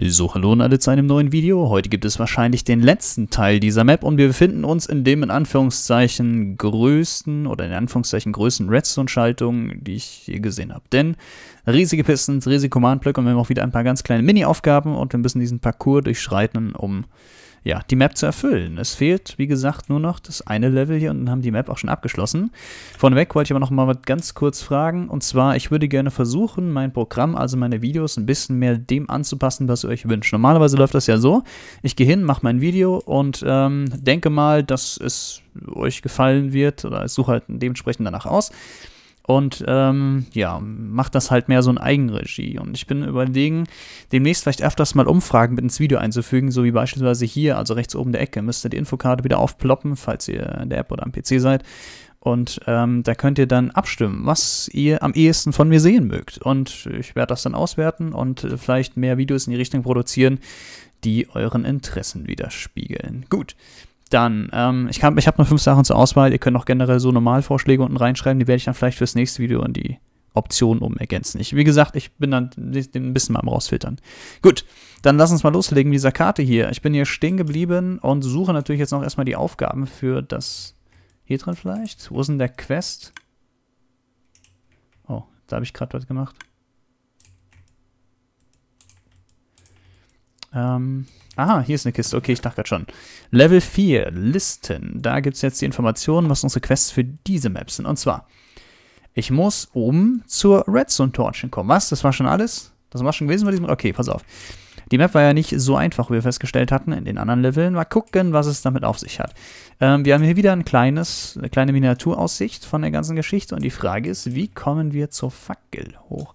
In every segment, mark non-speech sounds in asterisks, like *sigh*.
So, hallo und alle zu einem neuen Video. Heute gibt es wahrscheinlich den letzten Teil dieser Map und wir befinden uns in dem in Anführungszeichen größten oder in Anführungszeichen größten Redstone-Schaltung, die ich je gesehen habe. Denn riesige Pistons, riesige Command-Blöcke und wir haben auch wieder ein paar ganz kleine Mini-Aufgaben und wir müssen diesen Parcours durchschreiten, um ja, die Map zu erfüllen. Es fehlt, wie gesagt, nur noch das eine Level hier und dann haben die Map auch schon abgeschlossen. Vorneweg wollte ich aber noch mal was ganz kurz fragen. Und zwar, ich würde gerne versuchen, mein Programm, also meine Videos, ein bisschen mehr dem anzupassen, was ihr euch wünscht. Normalerweise läuft das ja so. Ich gehe hin, mache mein Video und ähm, denke mal, dass es euch gefallen wird oder ich suche halt dementsprechend danach aus und ähm, ja, macht das halt mehr so in Eigenregie. Und ich bin überlegen, demnächst vielleicht öfters mal Umfragen mit ins Video einzufügen, so wie beispielsweise hier, also rechts oben der Ecke, müsst ihr die Infokarte wieder aufploppen, falls ihr in der App oder am PC seid. Und ähm, da könnt ihr dann abstimmen, was ihr am ehesten von mir sehen mögt. Und ich werde das dann auswerten und äh, vielleicht mehr Videos in die Richtung produzieren, die euren Interessen widerspiegeln. Gut, dann, ähm, ich, ich habe nur fünf Sachen zur Auswahl. Ihr könnt auch generell so Normalvorschläge unten reinschreiben. Die werde ich dann vielleicht fürs nächste Video in die Optionen um ergänzen. Ich, wie gesagt, ich bin dann ein bisschen mal am rausfiltern. Gut, dann lass uns mal loslegen mit dieser Karte hier. Ich bin hier stehen geblieben und suche natürlich jetzt noch erstmal die Aufgaben für das... Hier drin vielleicht? Wo ist denn der Quest? Oh, da habe ich gerade was gemacht. Ähm... Aha, hier ist eine Kiste. Okay, ich dachte gerade schon. Level 4, Listen. Da gibt es jetzt die Informationen, was unsere Quests für diese Maps sind. Und zwar, ich muss oben zur Redstone-Torchen kommen. Was? Das war schon alles? Das war schon gewesen bei diesem... Okay, pass auf. Die Map war ja nicht so einfach, wie wir festgestellt hatten in den anderen Leveln. Mal gucken, was es damit auf sich hat. Ähm, wir haben hier wieder ein kleines, eine kleine Miniaturaussicht von der ganzen Geschichte. Und die Frage ist, wie kommen wir zur Fackel hoch?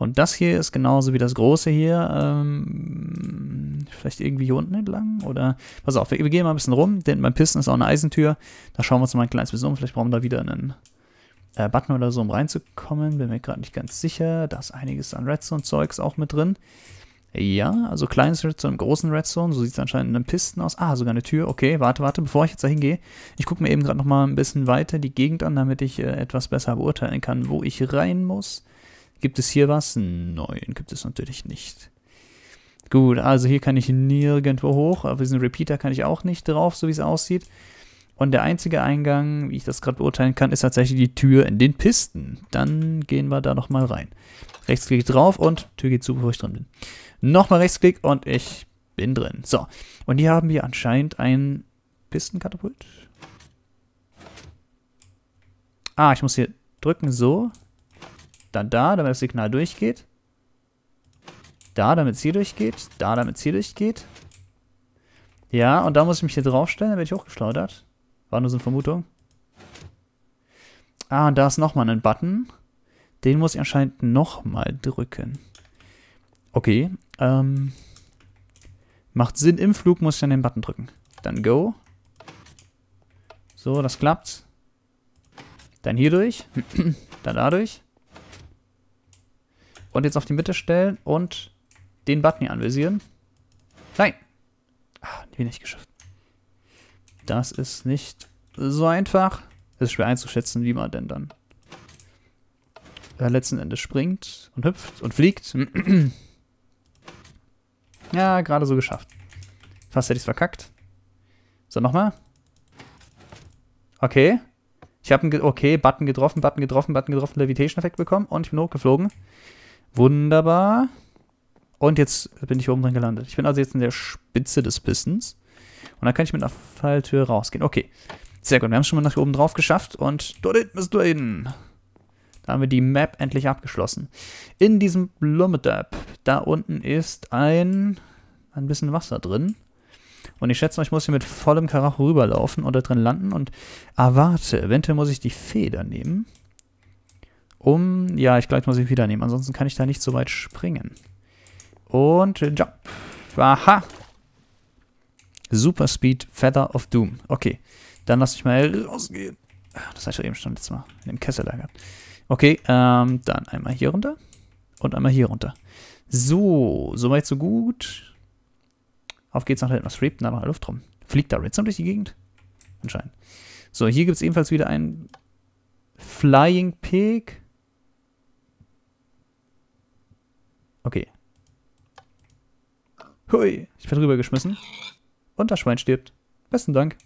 Und das hier ist genauso wie das große hier. Ähm, vielleicht irgendwie hier unten entlang? Oder, pass auf, wir, wir gehen mal ein bisschen rum. Denn beim Pisten ist auch eine Eisentür. Da schauen wir uns mal ein kleines bisschen um. Vielleicht brauchen wir da wieder einen äh, Button oder so, um reinzukommen. Bin mir gerade nicht ganz sicher. Da ist einiges an Redstone-Zeugs auch mit drin. Ja, also kleines Redstone im großen Redstone. So sieht es anscheinend in einem Pisten aus. Ah, sogar eine Tür. Okay, warte, warte, bevor ich jetzt da hingehe. Ich gucke mir eben gerade nochmal ein bisschen weiter die Gegend an, damit ich äh, etwas besser beurteilen kann, wo ich rein muss. Gibt es hier was? Nein, gibt es natürlich nicht. Gut, also hier kann ich nirgendwo hoch. Auf diesen Repeater kann ich auch nicht drauf, so wie es aussieht. Und der einzige Eingang, wie ich das gerade beurteilen kann, ist tatsächlich die Tür in den Pisten. Dann gehen wir da nochmal rein. Rechtsklick drauf und Tür geht zu, bevor ich drin bin. Nochmal Rechtsklick und ich bin drin. So, und hier haben wir anscheinend ein Pistenkatapult. Ah, ich muss hier drücken, so. Dann da, damit das Signal durchgeht. Da, damit es hier durchgeht. Da, damit es hier durchgeht. Ja, und da muss ich mich hier draufstellen, dann werde ich hochgeschleudert. War nur so eine Vermutung. Ah, und da ist nochmal ein Button. Den muss ich anscheinend nochmal drücken. Okay, ähm... Macht Sinn, im Flug muss ich dann den Button drücken. Dann Go. So, das klappt. Dann hier durch. *clears throat* dann dadurch. Und jetzt auf die Mitte stellen und den Button hier anvisieren. Nein. Ach, den nicht geschafft. Das ist nicht so einfach. Es ist schwer einzuschätzen, wie man denn dann äh, letzten Endes springt und hüpft und fliegt. *clears throat* ja, gerade so geschafft. Fast hätte ich es verkackt. So, nochmal. Okay. Ich habe einen, okay, Button getroffen, Button getroffen, Button getroffen, Levitation-Effekt bekommen und ich bin hochgeflogen. Wunderbar. Und jetzt bin ich oben drin gelandet. Ich bin also jetzt in der Spitze des Pistons. Und dann kann ich mit einer Falltür rausgehen. Okay. Sehr gut. Wir haben es schon mal nach oben drauf geschafft. Und dort hinten müssen wir hin. Da haben wir die Map endlich abgeschlossen. In diesem Blummetap, da unten ist ein, ein bisschen Wasser drin. Und ich schätze, mal, ich muss hier mit vollem Karacho rüberlaufen und da drin landen und erwarte, eventuell muss ich die Feder nehmen um... Ja, ich glaube, ich muss ihn wieder nehmen. Ansonsten kann ich da nicht so weit springen. Und äh, Jump. Aha. Super Speed, Feather of Doom. Okay, dann lass mich mal rausgehen. Ah, das hatte ich ja eben schon letztes Mal in dem Kessel da gehabt. Okay, ähm, dann einmal hier runter und einmal hier runter. So, soweit so gut. Auf geht's nach hinten. Was schwebt da noch Luft rum? Fliegt da Redstone durch die Gegend? Anscheinend. So, hier gibt es ebenfalls wieder einen Flying Pig. Okay. Hui, ich bin rübergeschmissen. Und das Schwein stirbt. Besten Dank.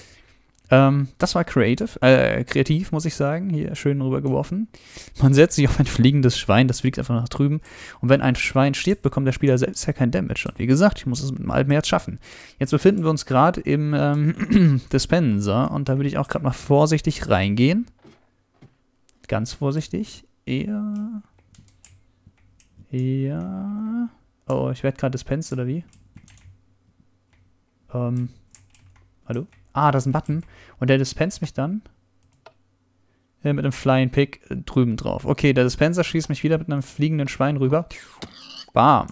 *laughs* ähm, das war creative, äh, kreativ, muss ich sagen. Hier schön rübergeworfen. Man setzt sich auf ein fliegendes Schwein, das fliegt einfach nach drüben. Und wenn ein Schwein stirbt, bekommt der Spieler selbst ja kein Damage. Und wie gesagt, ich muss es mit einem halben Herz schaffen. Jetzt befinden wir uns gerade im ähm, *clears throat* Dispenser. Und da würde ich auch gerade mal vorsichtig reingehen. Ganz vorsichtig. Eher ja. Oh, ich werde gerade dispensed, oder wie? Ähm. Hallo? Ah, da ist ein Button. Und der dispenst mich dann äh, mit einem Flying Pig äh, drüben drauf. Okay, der Dispenser schießt mich wieder mit einem fliegenden Schwein rüber. Bam.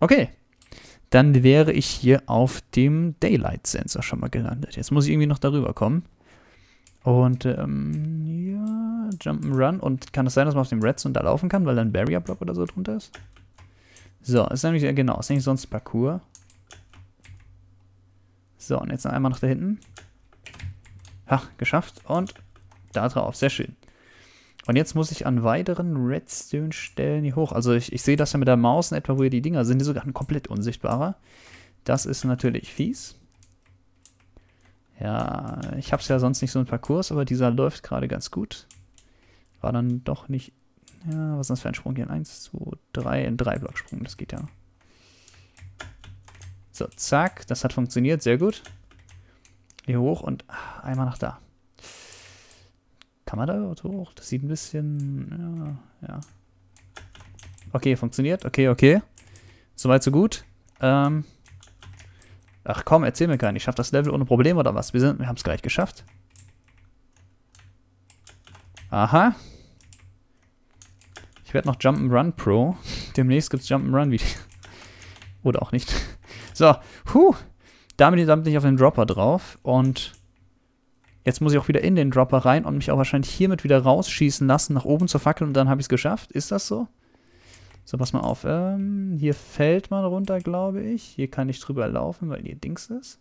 Okay. Dann wäre ich hier auf dem Daylight Sensor schon mal gelandet. Jetzt muss ich irgendwie noch darüber kommen. Und ähm, ja, Jump'n'Run. Und kann es das sein, dass man auf dem Redstone da laufen kann, weil da ein Barrier-Block oder so drunter ist? So, ist nämlich, äh, genau, ist nämlich sonst Parcours. So, und jetzt noch einmal nach da hinten. Ha, geschafft. Und da drauf, sehr schön. Und jetzt muss ich an weiteren Redstone-Stellen hier hoch. Also ich, ich sehe das ja mit der Maus in etwa, wo hier die Dinger sind. Die sogar komplett unsichtbarer. Das ist natürlich fies. Ja, ich habe es ja sonst nicht so einen Parcours, aber dieser läuft gerade ganz gut. War dann doch nicht... Ja, was ist das für ein Sprung hier? 1, 2, 3, ein 3-Block-Sprung, das geht ja. So, zack, das hat funktioniert, sehr gut. Hier hoch und ach, einmal nach da. Kann man da so hoch? Das sieht ein bisschen... Ja, ja. Okay, funktioniert. Okay, okay. Soweit, so gut. Ähm, Ach komm, erzähl mir gar nicht. Ich schaff das Level ohne Probleme oder was? Wir, wir haben es gleich geschafft. Aha. Ich werde noch Jump'n'Run Pro. *laughs* Demnächst gibt's Jump'n'Run Video. *laughs* Oder auch nicht. *laughs* So, huh. Damit, damit bin ich auf den Dropper drauf. Und jetzt muss ich auch wieder in den Dropper rein und mich auch wahrscheinlich hiermit wieder rausschießen lassen, nach oben zur Fackel und dann habe ich es geschafft. Ist das so? So, pass mal auf. Ähm, hier fällt man runter, glaube ich. Hier kann ich drüber laufen, weil hier Dings ist.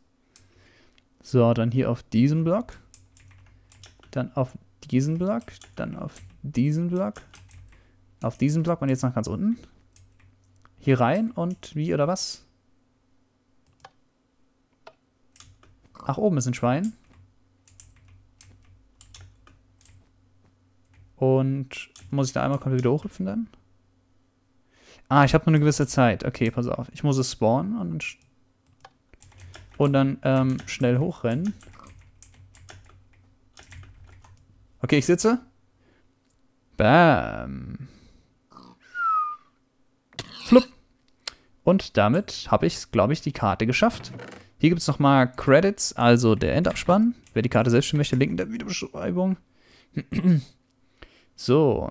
So, dann hier auf diesen Block. Dann auf diesen Block. Dann auf diesen Block. Auf diesen Block und jetzt nach ganz unten. Hier rein und wie oder was? Ach, oben ist ein Schwein. Und muss ich da einmal komplett wieder hochhüpfen dann? Ah, ich habe nur eine gewisse Zeit. Okay, pass auf. Ich muss es spawnen und, und dann ähm, schnell hochrennen. Okay, ich sitze. Bam. Flupp. Und damit habe ich, glaube ich, die Karte geschafft. Hier gibt es nochmal Credits, also der Endabspann. Wer die Karte selbst spielen möchte, Link in der Videobeschreibung. *clears throat* so.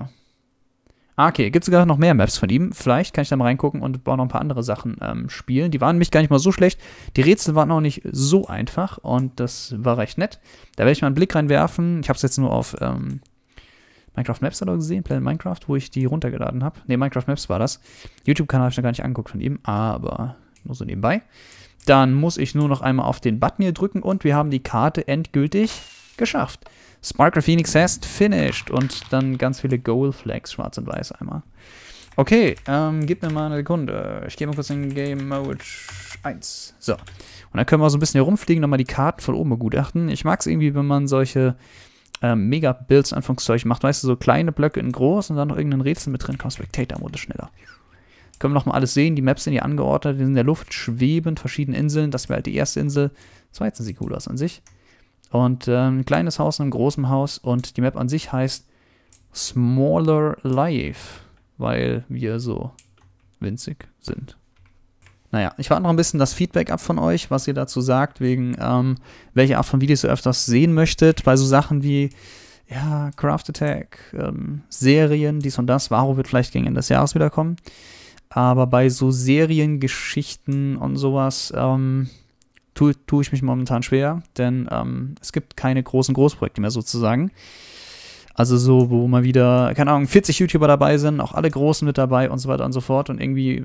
Ah, okay, gibt sogar noch mehr Maps von ihm. Vielleicht kann ich da mal reingucken und auch noch ein paar andere Sachen ähm, spielen. Die waren nämlich gar nicht mal so schlecht. Die Rätsel waren auch nicht so einfach und das war recht nett. Da werde ich mal einen Blick reinwerfen. Ich habe es jetzt nur auf ähm, Minecraft Maps oder gesehen, Planet Minecraft, wo ich die runtergeladen habe. Ne, Minecraft Maps war das. YouTube-Kanal habe ich noch gar nicht angeguckt von ihm, aber nur so nebenbei. Dann muss ich nur noch einmal auf den Button hier drücken und wir haben die Karte endgültig geschafft. Sparkle Phoenix Hest finished. Und dann ganz viele Goal Flags, schwarz und weiß einmal. Okay, ähm, gib mir mal eine Sekunde. Ich gehe mal kurz in Game Mode 1. So. Und dann können wir so ein bisschen herumfliegen, nochmal die Karten von oben begutachten. Ich mag es irgendwie, wenn man solche ähm, Mega-Builds, Anfangszeug macht. Weißt du, so kleine Blöcke in groß und dann noch irgendein Rätsel mit drin. Komm, Spectator-Mode schneller können wir nochmal alles sehen. Die Maps sind hier angeordnet, die sind in der Luft, schwebend, verschiedene Inseln. Das wäre halt die erste Insel. Zweitens sieht cool aus an sich. Und äh, ein kleines Haus in einem großen Haus und die Map an sich heißt Smaller Life, weil wir so winzig sind. Naja, ich warte noch ein bisschen das Feedback ab von euch, was ihr dazu sagt, wegen ähm, welche Art von Videos ihr öfters sehen möchtet. Bei so Sachen wie ja, Craft Attack, ähm, Serien, dies und das. Varo wird vielleicht gegen Ende des Jahres wiederkommen. Aber bei so Seriengeschichten und sowas, ähm, tue, tue ich mich momentan schwer, denn ähm, es gibt keine großen Großprojekte mehr sozusagen. Also so, wo mal wieder, keine Ahnung, 40 YouTuber dabei sind, auch alle Großen mit dabei und so weiter und so fort. Und irgendwie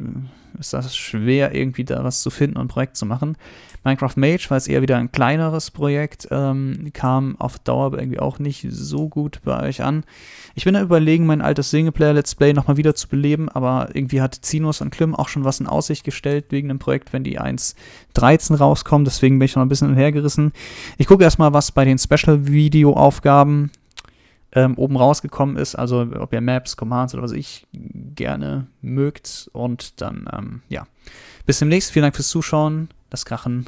ist das schwer, irgendwie da was zu finden und ein Projekt zu machen. Minecraft Mage war es eher wieder ein kleineres Projekt, ähm, kam auf Dauer aber irgendwie auch nicht so gut bei euch an. Ich bin da überlegen, mein altes Singleplayer-Let's Play nochmal wieder zu beleben, aber irgendwie hat Zinus und Klim auch schon was in Aussicht gestellt wegen dem Projekt, wenn die 1.13 rauskommen. Deswegen bin ich noch ein bisschen hergerissen. Ich gucke erstmal, was bei den Special-Video-Aufgaben ähm, oben rausgekommen ist. Also ob ihr Maps, Commands oder was ich gerne mögt. Und dann, ähm, ja, bis demnächst. Vielen Dank fürs Zuschauen, das Krachen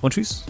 und tschüss.